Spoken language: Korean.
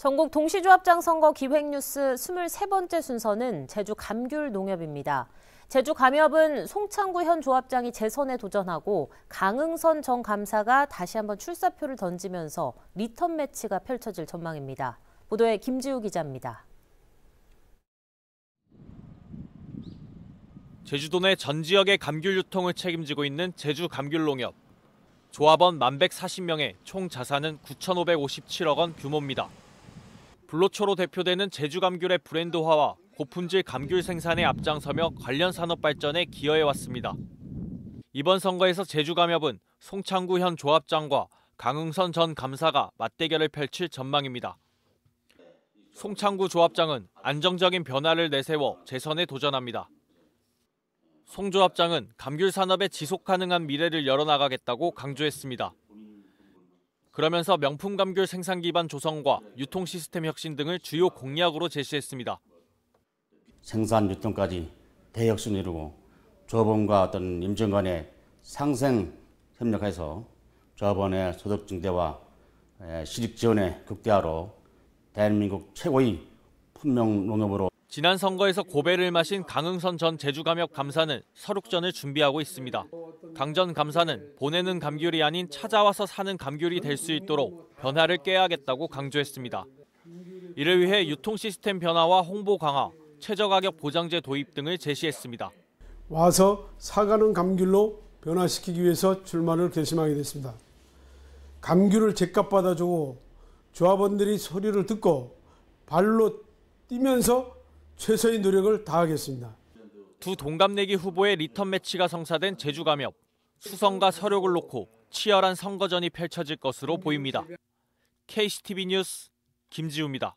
전국 동시조합장 선거 기획뉴스 23번째 순서는 제주 감귤 농협입니다. 제주 감협은 송창구 현 조합장이 재선에 도전하고 강흥선 전 감사가 다시 한번 출사표를 던지면서 리턴 매치가 펼쳐질 전망입니다. 보도에 김지우 기자입니다. 제주도 내 전 지역의 감귤 유통을 책임지고 있는 제주 감귤농협. 조합원 1,140명의 총 자산은 9,557억 원 규모입니다. 블로초로 대표되는 제주 감귤의 브랜드화와 고품질 감귤 생산에 앞장서며 관련 산업 발전에 기여해왔습니다. 이번 선거에서 제주감협은 송창구 현 조합장과 강흥선 전 감사가 맞대결을 펼칠 전망입니다. 송창구 조합장은 안정적인 변화를 내세워 재선에 도전합니다. 송 조합장은 감귤 산업의 지속 가능한 미래를 열어나가겠다고 강조했습니다. 그러면서 명품 감귤 생산 기반 조성과 유통 시스템 혁신 등을 주요 공약으로 제시했습니다. 생산 유통까지 대혁신 이루고 조합원과 어떤 임정 간의 상생 협력해서 조합원의 소득 증대와 실익 지원의 극대화로 대한민국 최고의 품명 농업으로 지난 선거에서 고배를 마신 강흥선 전 제주감협 감사는 설국전을 준비하고 있습니다. 강전 감사는 보내는 감귤이 아닌 찾아와서 사는 감귤이 될 수 있도록 변화를 깨야겠다고 강조했습니다. 이를 위해 유통 시스템 변화와 홍보 강화, 최저가격 보장제 도입 등을 제시했습니다. 와서 사가는 감귤로 변화시키기 위해서 출마를 결심하게 됐습니다. 감귤을 제값 받아주고 조합원들이 소리를 듣고 발로 뛰면서 최선의 노력을 다하겠습니다. 두 동갑내기 후보의 리턴 매치가 성사된 제주감협. 수성과 서력을 놓고 치열한 선거전이 펼쳐질 것으로 보입니다. KCTV 뉴스 김지우입니다.